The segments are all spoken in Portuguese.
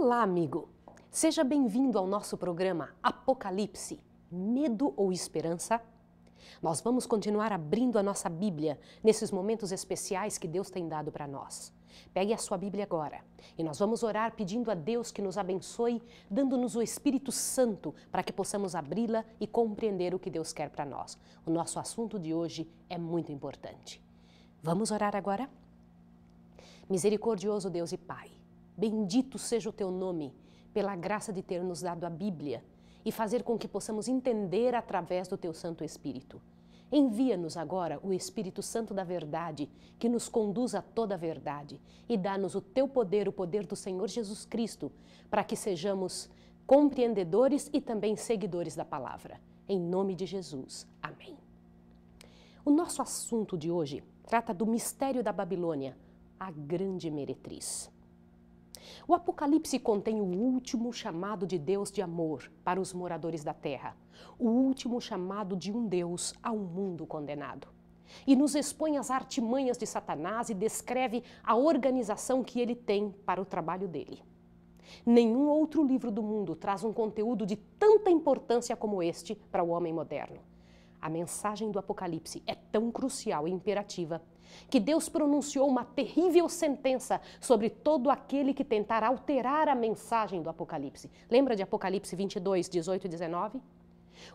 Olá, amigo! Seja bem-vindo ao nosso programa Apocalipse: Medo ou Esperança? Nós vamos continuar abrindo a nossa Bíblia nesses momentos especiais que Deus tem dado para nós. Pegue a sua Bíblia agora e nós vamos orar pedindo a Deus que nos abençoe, dando-nos o Espírito Santo para que possamos abri-la e compreender o que Deus quer para nós. O nosso assunto de hoje é muito importante. Vamos orar agora? Misericordioso Deus e Pai. Bendito seja o teu nome, pela graça de ter nos dado a Bíblia e fazer com que possamos entender através do teu Santo Espírito. Envia-nos agora o Espírito Santo da Verdade, que nos conduz a toda a verdade, e dá-nos o teu poder, o poder do Senhor Jesus Cristo, para que sejamos compreendedores e também seguidores da palavra. Em nome de Jesus. Amém. O nosso assunto de hoje trata do mistério da Babilônia, a grande meretriz. O Apocalipse contém o último chamado de Deus de amor para os moradores da terra, o último chamado de um Deus a um mundo condenado. E nos expõe as artimanhas de Satanás e descreve a organização que ele tem para o trabalho dele. Nenhum outro livro do mundo traz um conteúdo de tanta importância como este para o homem moderno. A mensagem do Apocalipse é tão crucial e imperativa que Deus pronunciou uma terrível sentença sobre todo aquele que tentar alterar a mensagem do Apocalipse. Lembra de Apocalipse 22, 18 e 19?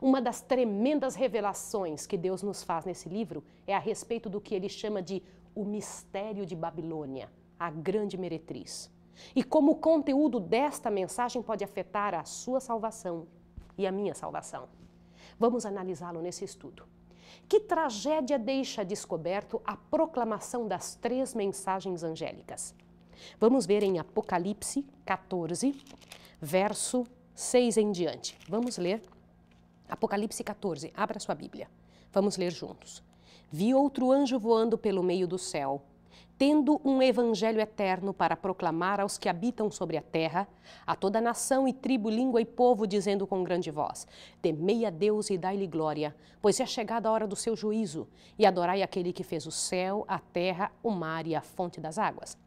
Uma das tremendas revelações que Deus nos faz nesse livro é a respeito do que ele chama de o mistério de Babilônia, a grande meretriz. E como o conteúdo desta mensagem pode afetar a sua salvação e a minha salvação. Vamos analisá-lo nesse estudo. Que tragédia deixa descoberto a proclamação das três mensagens angélicas? Vamos ver em Apocalipse 14, verso 6 em diante. Vamos ler Apocalipse 14. Abra sua Bíblia. Vamos ler juntos. Vi outro anjo voando pelo meio do céu tendo um evangelho eterno para proclamar aos que habitam sobre a terra, a toda nação e tribo, língua e povo, dizendo com grande voz: Temei a Deus e dai-lhe glória, pois é chegada a hora do seu juízo, e adorai aquele que fez o céu, a terra, o mar e a fonte das águas.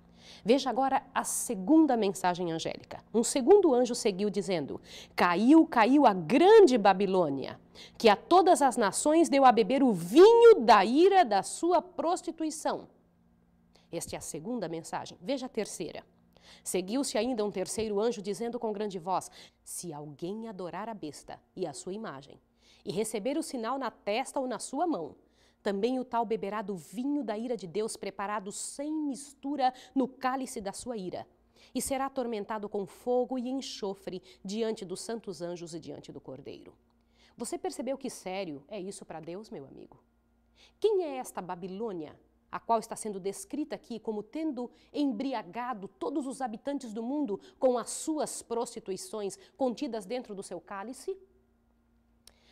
Veja agora a segunda mensagem angélica. Um segundo anjo seguiu dizendo: Caiu, caiu a grande Babilônia, que a todas as nações deu a beber o vinho da ira da sua prostituição. Esta é a segunda mensagem. Veja a terceira. Seguiu-se ainda um terceiro anjo, dizendo com grande voz: Se alguém adorar a besta e a sua imagem, e receber o sinal na testa ou na sua mão, também o tal beberá do vinho da ira de Deus, preparado sem mistura no cálice da sua ira, e será atormentado com fogo e enxofre diante dos santos anjos e diante do cordeiro. Você percebeu que sério é isso para Deus, meu amigo? Quem é esta Babilônia a qual está sendo descrita aqui como tendo embriagado todos os habitantes do mundo com as suas prostituições contidas dentro do seu cálice?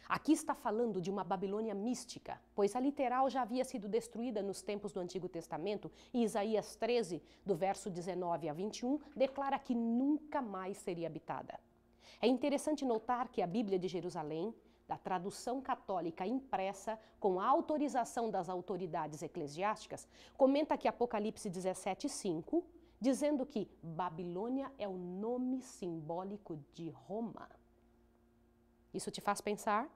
Aqui está falando de uma Babilônia mística, pois a literal já havia sido destruída nos tempos do Antigo Testamento e Isaías 13, do verso 19 a 21, declara que nunca mais seria habitada. É interessante notar que a Bíblia de Jerusalém da tradução católica impressa com a autorização das autoridades eclesiásticas, comenta que Apocalipse 17:5, dizendo que Babilônia é o nome simbólico de Roma. Isso te faz pensar?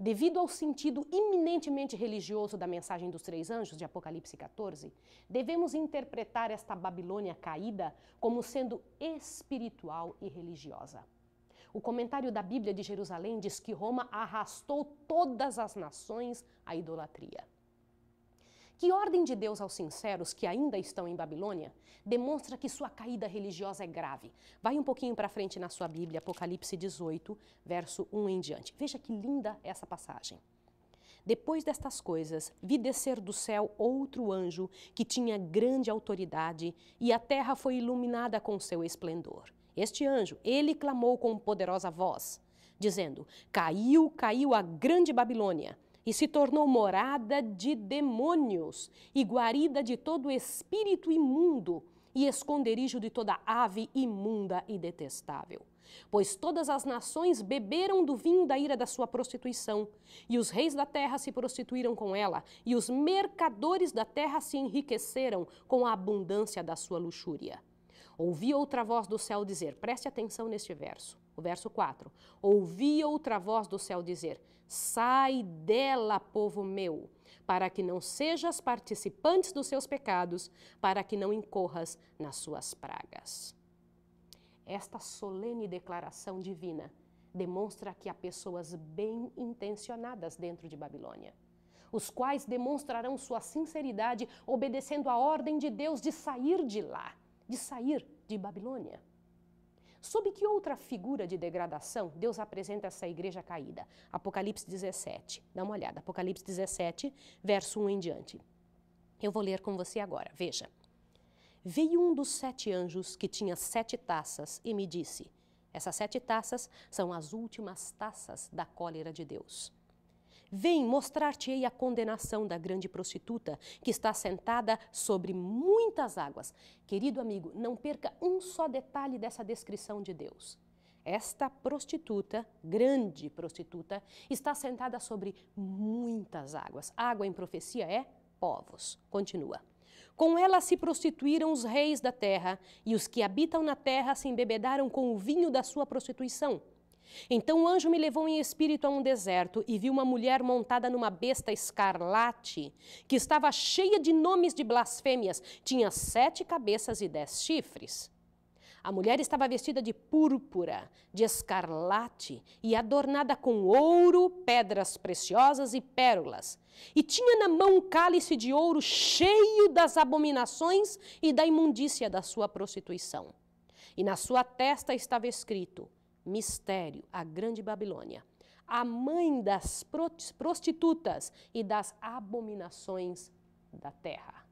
Devido ao sentido eminentemente religioso da mensagem dos três anjos de Apocalipse 14, devemos interpretar esta Babilônia caída como sendo espiritual e religiosa. O comentário da Bíblia de Jerusalém diz que Roma arrastou todas as nações à idolatria. Que ordem de Deus aos sinceros que ainda estão em Babilônia demonstra que sua caída religiosa é grave. Vai um pouquinho para frente na sua Bíblia, Apocalipse 18, verso 1 em diante. Veja que linda essa passagem. Depois destas coisas, vi descer do céu outro anjo que tinha grande autoridade, e a terra foi iluminada com seu esplendor. Este anjo, ele clamou com poderosa voz, dizendo: Caiu, caiu a grande Babilônia, e se tornou morada de demônios, e guarida de todo espírito imundo, e esconderijo de toda ave imunda e detestável. Pois todas as nações beberam do vinho da ira da sua prostituição, e os reis da terra se prostituíram com ela, e os mercadores da terra se enriqueceram com a abundância da sua luxúria. Ouvi outra voz do céu dizer: preste atenção neste verso, o verso 4. Ouvi outra voz do céu dizer: sai dela, povo meu, para que não sejas participantes dos seus pecados, para que não incorras nas suas pragas. Esta solene declaração divina demonstra que há pessoas bem intencionadas dentro de Babilônia, os quais demonstrarão sua sinceridade obedecendo a ordem de Deus de sair de lá de sair de Babilônia. Sob que outra figura de degradação Deus apresenta essa igreja caída? Apocalipse 17. Dá uma olhada. Apocalipse 17, verso 1 em diante. Eu vou ler com você agora. Veja. Veio um dos sete anjos que tinha sete taças e me disse: Essas sete taças são as últimas taças da cólera de Deus. Vem mostrar-te-ei a condenação da grande prostituta que está sentada sobre muitas águas. Querido amigo, não perca um só detalhe dessa descrição de Deus. Esta prostituta, grande prostituta, está sentada sobre muitas águas. Água em profecia é povos. Continua. Com ela se prostituíram os reis da terra, e os que habitam na terra se embebedaram com o vinho da sua prostituição. Então o anjo me levou em espírito a um deserto e vi uma mulher montada numa besta escarlate, que estava cheia de nomes de blasfêmias, tinha sete cabeças e dez chifres. A mulher estava vestida de púrpura, de escarlate e adornada com ouro, pedras preciosas e pérolas. E tinha na mão um cálice de ouro cheio das abominações e da imundícia da sua prostituição. E na sua testa estava escrito: Mistério, a Grande Babilônia, a mãe das prostitutas e das abominações da terra.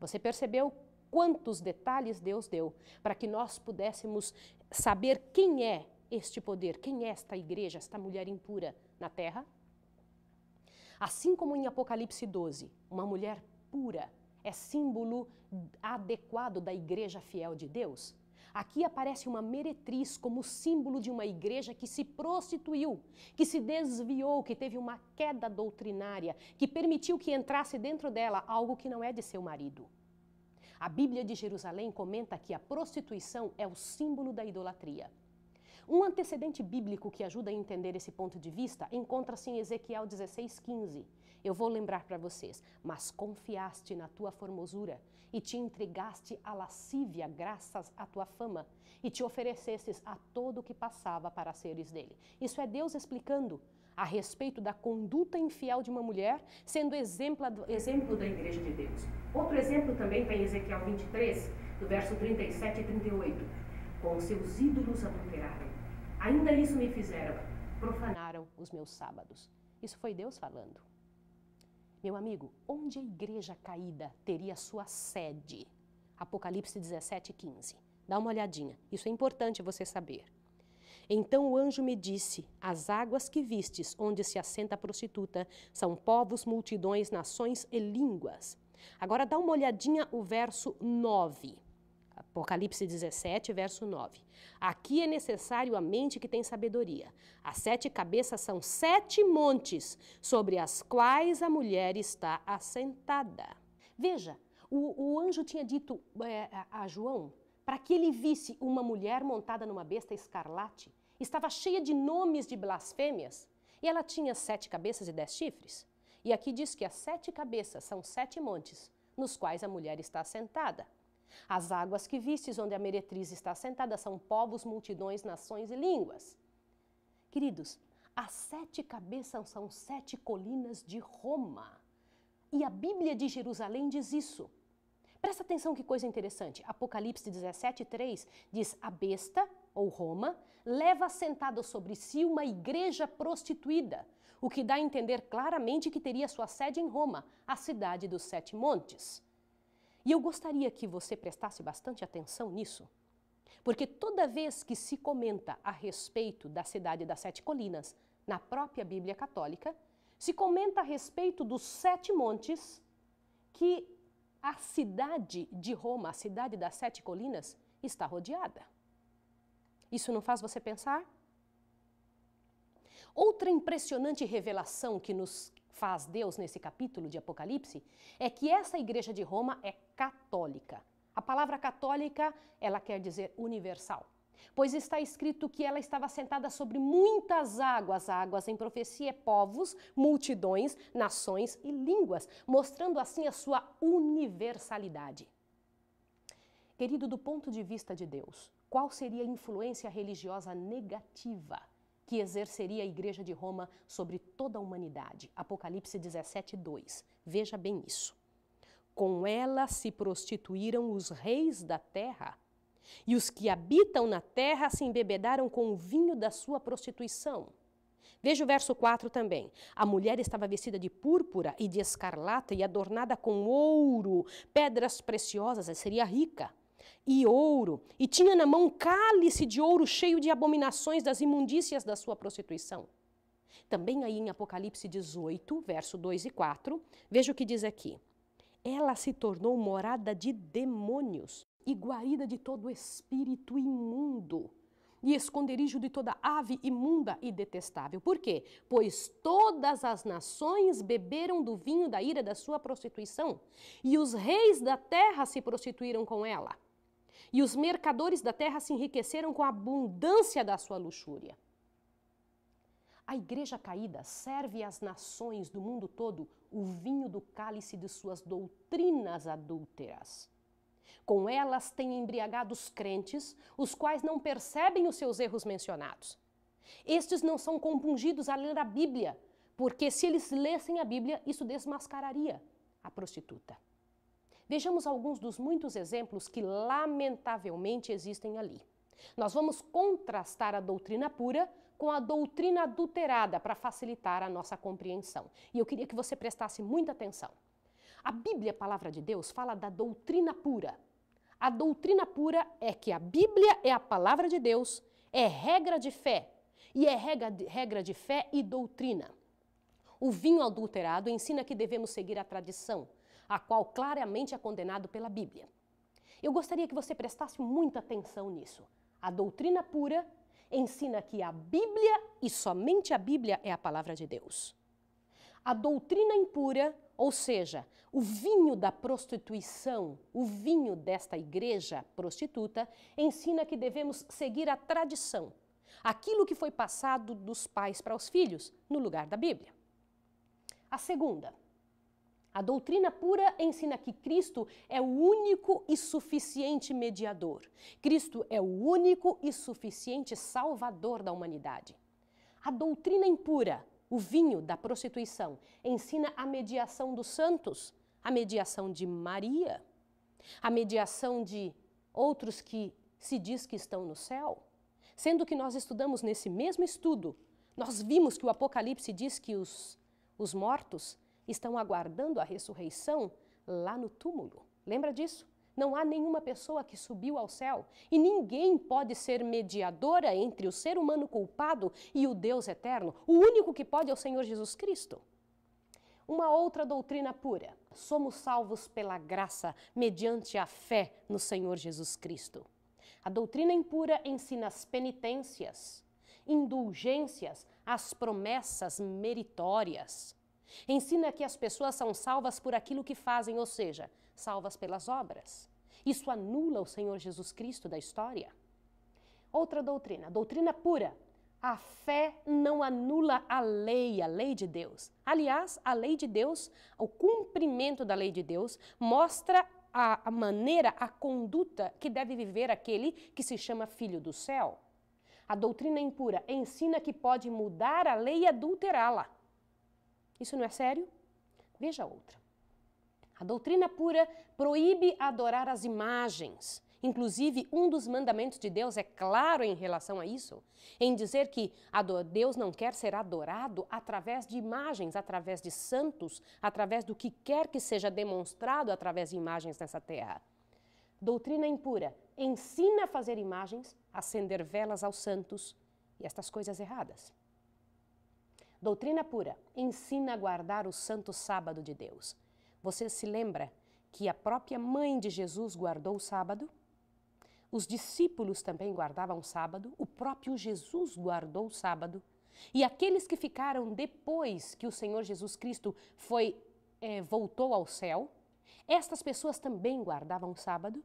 Você percebeu quantos detalhes Deus deu para que nós pudéssemos saber quem é este poder, quem é esta igreja, esta mulher impura na terra? Assim como em Apocalipse 12, uma mulher pura é símbolo adequado da igreja fiel de Deus, Aqui aparece uma meretriz como símbolo de uma igreja que se prostituiu, que se desviou, que teve uma queda doutrinária, que permitiu que entrasse dentro dela algo que não é de seu marido. A Bíblia de Jerusalém comenta que a prostituição é o símbolo da idolatria. Um antecedente bíblico que ajuda a entender esse ponto de vista encontra-se em Ezequiel 16,15. Eu vou lembrar para vocês. Mas confiaste na tua formosura, e te entregaste à lascívia graças à tua fama, e te oferecestes a todo o que passava para seres dele. Isso é Deus explicando a respeito da conduta infiel de uma mulher, sendo exemplo, do... exemplo da igreja de Deus. Outro exemplo também vem em Ezequiel 23, do verso 37 e 38. Com seus ídolos adulteraram, ainda isso me fizeram, profanaram os meus sábados. Isso foi Deus falando. Meu amigo, onde a igreja caída teria sua sede? Apocalipse 17, 15. Dá uma olhadinha, isso é importante você saber. Então o anjo me disse: As águas que vistes, onde se assenta a prostituta, são povos, multidões, nações e línguas. Agora dá uma olhadinha o verso 9. Apocalipse 17, verso 9. Aqui é necessário a mente que tem sabedoria. As sete cabeças são sete montes sobre as quais a mulher está assentada. Veja, o, o anjo tinha dito é, a João para que ele visse uma mulher montada numa besta escarlate. Estava cheia de nomes de blasfêmias e ela tinha sete cabeças e dez chifres. E aqui diz que as sete cabeças são sete montes nos quais a mulher está assentada. As águas que vistes onde a meretriz está sentada são povos, multidões, nações e línguas. Queridos, as sete cabeças são sete colinas de Roma. E a Bíblia de Jerusalém diz isso. Presta atenção que coisa interessante. Apocalipse 3 diz: "A besta, ou Roma, leva sentado sobre si uma igreja prostituída", o que dá a entender claramente que teria sua sede em Roma, a cidade dos sete montes. E eu gostaria que você prestasse bastante atenção nisso, porque toda vez que se comenta a respeito da cidade das Sete Colinas na própria Bíblia Católica, se comenta a respeito dos sete montes que a cidade de Roma, a cidade das Sete Colinas, está rodeada. Isso não faz você pensar? Outra impressionante revelação que nos faz Deus nesse capítulo de Apocalipse é que essa igreja de Roma é católica. A palavra católica, ela quer dizer universal, pois está escrito que ela estava sentada sobre muitas águas, águas em profecia povos, multidões, nações e línguas, mostrando assim a sua universalidade. Querido, do ponto de vista de Deus, qual seria a influência religiosa negativa que exerceria a Igreja de Roma sobre toda a humanidade. Apocalipse 17, 2. Veja bem isso. Com ela se prostituíram os reis da terra, e os que habitam na terra se embebedaram com o vinho da sua prostituição. Veja o verso 4 também. A mulher estava vestida de púrpura e de escarlata e adornada com ouro, pedras preciosas, seria rica e ouro, e tinha na mão um cálice de ouro cheio de abominações das imundícias da sua prostituição. Também aí em Apocalipse 18, verso 2 e 4, veja o que diz aqui. Ela se tornou morada de demônios e guarida de todo espírito imundo e esconderijo de toda ave imunda e detestável. Por quê? Pois todas as nações beberam do vinho da ira da sua prostituição, e os reis da terra se prostituíram com ela. E os mercadores da terra se enriqueceram com a abundância da sua luxúria. A igreja caída serve às nações do mundo todo o vinho do cálice de suas doutrinas adúlteras. Com elas tem embriagado os crentes, os quais não percebem os seus erros mencionados. Estes não são compungidos a ler a Bíblia, porque se eles lessem a Bíblia, isso desmascararia a prostituta. Vejamos alguns dos muitos exemplos que, lamentavelmente, existem ali. Nós vamos contrastar a doutrina pura com a doutrina adulterada para facilitar a nossa compreensão. E eu queria que você prestasse muita atenção. A Bíblia, a palavra de Deus, fala da doutrina pura. A doutrina pura é que a Bíblia é a palavra de Deus, é regra de fé, e é regra de, regra de fé e doutrina. O vinho adulterado ensina que devemos seguir a tradição, a qual claramente é condenado pela Bíblia. Eu gostaria que você prestasse muita atenção nisso. A doutrina pura ensina que a Bíblia e somente a Bíblia é a palavra de Deus. A doutrina impura, ou seja, o vinho da prostituição, o vinho desta igreja prostituta, ensina que devemos seguir a tradição, aquilo que foi passado dos pais para os filhos, no lugar da Bíblia. A segunda, a doutrina pura ensina que Cristo é o único e suficiente mediador. Cristo é o único e suficiente salvador da humanidade. A doutrina impura, o vinho da prostituição, ensina a mediação dos santos, a mediação de Maria, a mediação de outros que se diz que estão no céu. Sendo que nós estudamos nesse mesmo estudo, nós vimos que o Apocalipse diz que os, os mortos estão aguardando a ressurreição lá no túmulo. Lembra disso? Não há nenhuma pessoa que subiu ao céu e ninguém pode ser mediadora entre o ser humano culpado e o Deus eterno. O único que pode é o Senhor Jesus Cristo. Uma outra doutrina pura. Somos salvos pela graça, mediante a fé no Senhor Jesus Cristo. A doutrina impura ensina as penitências, indulgências, as promessas meritórias. Ensina que as pessoas são salvas por aquilo que fazem, ou seja, salvas pelas obras. Isso anula o Senhor Jesus Cristo da história. Outra doutrina, doutrina pura. A fé não anula a lei, a lei de Deus. Aliás, a lei de Deus, o cumprimento da lei de Deus, mostra a maneira, a conduta que deve viver aquele que se chama filho do céu. A doutrina impura ensina que pode mudar a lei e adulterá-la. Isso não é sério? Veja outra. A doutrina pura proíbe adorar as imagens. Inclusive, um dos mandamentos de Deus é claro em relação a isso, em dizer que Deus não quer ser adorado através de imagens, através de santos, através do que quer que seja demonstrado através de imagens nessa terra. Doutrina impura ensina a fazer imagens, acender velas aos santos e estas coisas erradas. Doutrina pura ensina a guardar o santo sábado de Deus. Você se lembra que a própria mãe de Jesus guardou o sábado? Os discípulos também guardavam o sábado, o próprio Jesus guardou o sábado. E aqueles que ficaram depois que o Senhor Jesus Cristo foi é, voltou ao céu, estas pessoas também guardavam o sábado.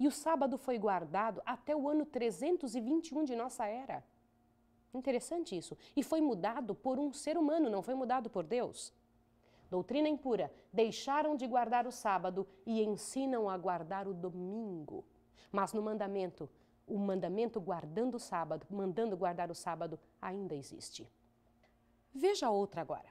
E o sábado foi guardado até o ano 321 de nossa era. Interessante isso. E foi mudado por um ser humano, não foi mudado por Deus. Doutrina impura, deixaram de guardar o sábado e ensinam a guardar o domingo. Mas no mandamento, o mandamento guardando o sábado, mandando guardar o sábado, ainda existe. Veja outra agora.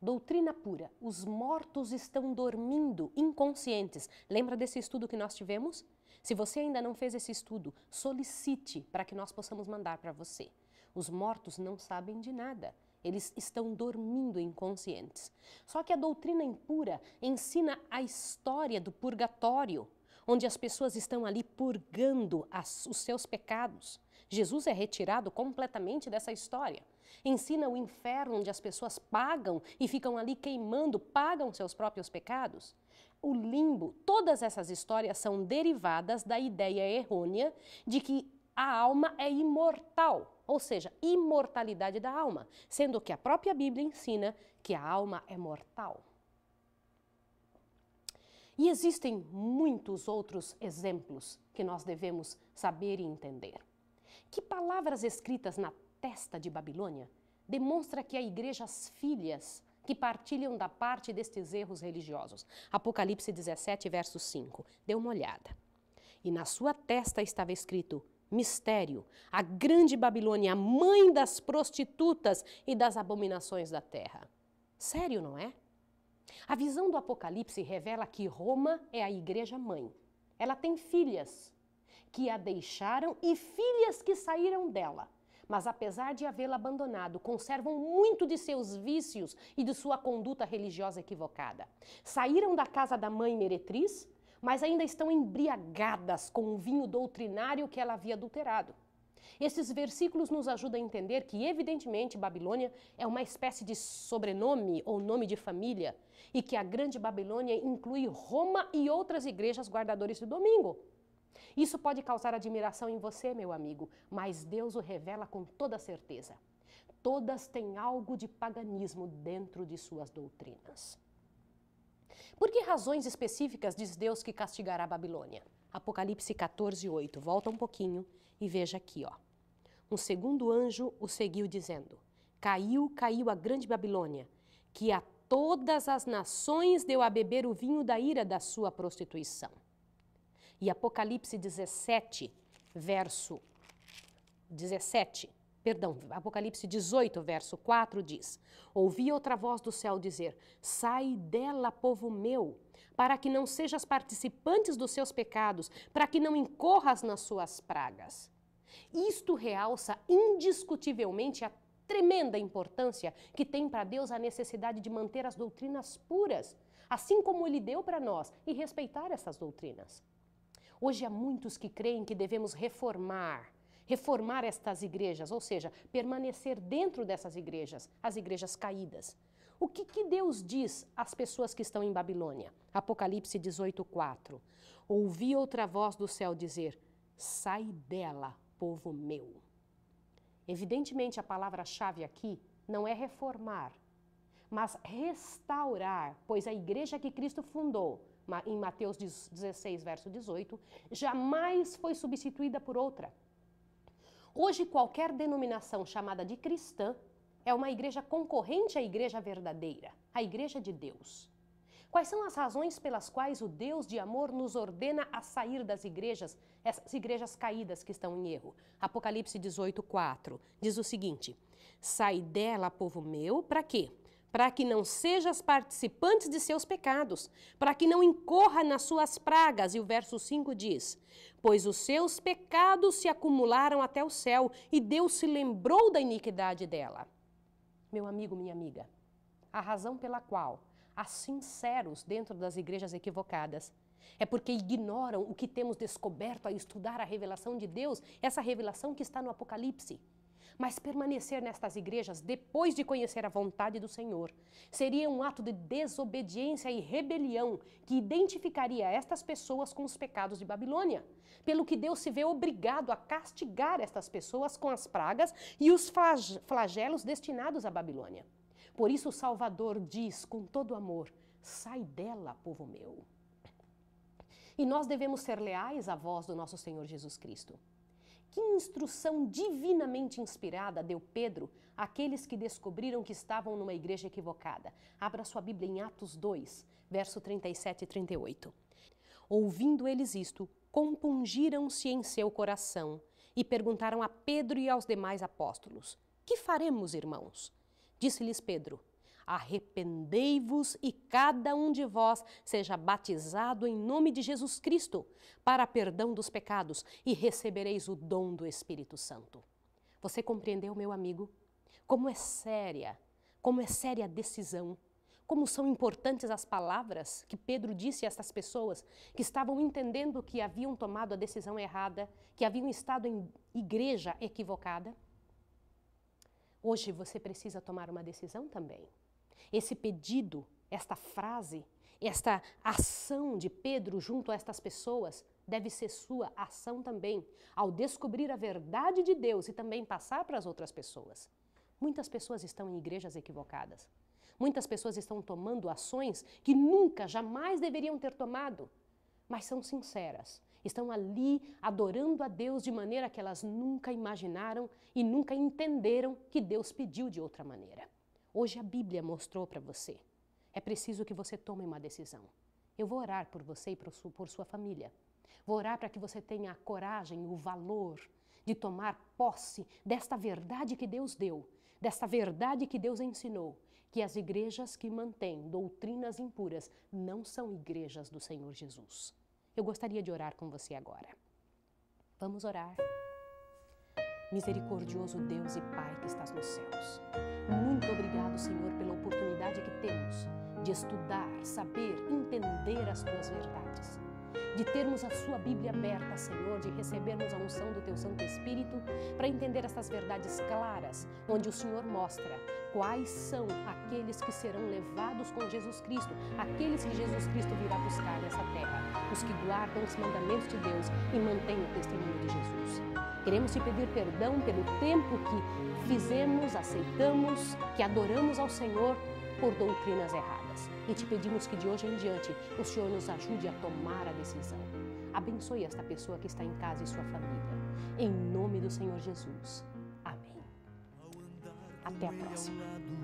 Doutrina pura, os mortos estão dormindo, inconscientes. Lembra desse estudo que nós tivemos? Se você ainda não fez esse estudo, solicite para que nós possamos mandar para você. Os mortos não sabem de nada. Eles estão dormindo inconscientes. Só que a doutrina impura ensina a história do purgatório, onde as pessoas estão ali purgando as, os seus pecados. Jesus é retirado completamente dessa história. Ensina o inferno, onde as pessoas pagam e ficam ali queimando, pagam seus próprios pecados. O limbo, todas essas histórias são derivadas da ideia errônea de que a alma é imortal, ou seja, imortalidade da alma, sendo que a própria Bíblia ensina que a alma é mortal. E existem muitos outros exemplos que nós devemos saber e entender. Que palavras escritas na testa de Babilônia demonstra que há igrejas filhas que partilham da parte destes erros religiosos. Apocalipse 17, verso 5. Dê uma olhada. E na sua testa estava escrito: mistério, a grande Babilônia, a mãe das prostitutas e das abominações da terra. Sério, não é? A visão do Apocalipse revela que Roma é a igreja mãe. Ela tem filhas que a deixaram e filhas que saíram dela. Mas apesar de havê-la abandonado, conservam muito de seus vícios e de sua conduta religiosa equivocada. Saíram da casa da mãe meretriz, mas ainda estão embriagadas com o vinho doutrinário que ela havia adulterado. Esses versículos nos ajudam a entender que, evidentemente, Babilônia é uma espécie de sobrenome ou nome de família e que a Grande Babilônia inclui Roma e outras igrejas guardadores do domingo. Isso pode causar admiração em você, meu amigo, mas Deus o revela com toda certeza. Todas têm algo de paganismo dentro de suas doutrinas. Por que razões específicas diz Deus que castigará a Babilônia? Apocalipse 14, 8. Volta um pouquinho e veja aqui, ó. Um segundo anjo o seguiu dizendo: Caiu, caiu a grande Babilônia, que a todas as nações deu a beber o vinho da ira da sua prostituição. E Apocalipse 17, verso 17. Perdão, Apocalipse 18, verso 4 diz: Ouvi outra voz do céu dizer: Sai dela, povo meu, para que não sejas participantes dos seus pecados, para que não incorras nas suas pragas. Isto realça indiscutivelmente a tremenda importância que tem para Deus a necessidade de manter as doutrinas puras, assim como Ele deu para nós, e respeitar essas doutrinas. Hoje há muitos que creem que devemos reformar reformar estas igrejas, ou seja, permanecer dentro dessas igrejas, as igrejas caídas. O que, que Deus diz às pessoas que estão em Babilônia? Apocalipse 18:4. Ouvi outra voz do céu dizer: Sai dela, povo meu. Evidentemente, a palavra-chave aqui não é reformar, mas restaurar, pois a igreja que Cristo fundou, em Mateus 16, verso 18, jamais foi substituída por outra. Hoje, qualquer denominação chamada de cristã é uma igreja concorrente à igreja verdadeira, a igreja de Deus. Quais são as razões pelas quais o Deus de amor nos ordena a sair das igrejas, essas igrejas caídas que estão em erro? Apocalipse 18, 4 diz o seguinte: Sai dela, povo meu, para quê? para que não sejas participantes de seus pecados, para que não incorra nas suas pragas. E o verso 5 diz: Pois os seus pecados se acumularam até o céu, e Deus se lembrou da iniquidade dela. Meu amigo, minha amiga, a razão pela qual há sinceros dentro das igrejas equivocadas é porque ignoram o que temos descoberto ao estudar a revelação de Deus, essa revelação que está no Apocalipse. Mas permanecer nestas igrejas depois de conhecer a vontade do Senhor seria um ato de desobediência e rebelião que identificaria estas pessoas com os pecados de Babilônia, pelo que Deus se vê obrigado a castigar estas pessoas com as pragas e os flagelos destinados à Babilônia. Por isso o Salvador diz com todo amor: Sai dela, povo meu. E nós devemos ser leais à voz do nosso Senhor Jesus Cristo. Que instrução divinamente inspirada deu Pedro àqueles que descobriram que estavam numa igreja equivocada. Abra sua Bíblia em Atos 2, verso 37 e 38. Ouvindo eles isto, compungiram-se em seu coração e perguntaram a Pedro e aos demais apóstolos: Que faremos, irmãos? Disse-lhes Pedro: Arrependei-vos e cada um de vós seja batizado em nome de Jesus Cristo, para perdão dos pecados, e recebereis o dom do Espírito Santo. Você compreendeu, meu amigo? Como é séria, como é séria a decisão como são importantes as palavras que Pedro disse a estas pessoas que estavam entendendo que haviam tomado a decisão errada, que haviam estado em igreja equivocada. Hoje você precisa tomar uma decisão também. Esse pedido, esta frase, esta ação de Pedro junto a estas pessoas deve ser sua ação também, ao descobrir a verdade de Deus e também passar para as outras pessoas. Muitas pessoas estão em igrejas equivocadas. Muitas pessoas estão tomando ações que nunca, jamais deveriam ter tomado, mas são sinceras. Estão ali adorando a Deus de maneira que elas nunca imaginaram e nunca entenderam que Deus pediu de outra maneira. Hoje a Bíblia mostrou para você. É preciso que você tome uma decisão. Eu vou orar por você e por sua família. Vou orar para que você tenha a coragem, o valor de tomar posse desta verdade que Deus deu, desta verdade que Deus ensinou, que as igrejas que mantêm doutrinas impuras não são igrejas do Senhor Jesus. Eu gostaria de orar com você agora. Vamos orar. Misericordioso Deus e Pai que estás nos céus. Muito obrigado, Senhor, pela oportunidade que temos de estudar, saber, entender as tuas verdades. De termos a sua Bíblia aberta, Senhor, de recebermos a unção do teu Santo Espírito para entender estas verdades claras, onde o Senhor mostra quais são aqueles que serão levados com Jesus Cristo, aqueles que Jesus Cristo virá buscar nessa terra, os que guardam os mandamentos de Deus e mantêm o testemunho de Jesus. Queremos te pedir perdão pelo tempo que fizemos, aceitamos, que adoramos ao Senhor por doutrinas erradas. E te pedimos que de hoje em diante o Senhor nos ajude a tomar a decisão. Abençoe esta pessoa que está em casa e sua família. Em nome do Senhor Jesus. Até a próxima.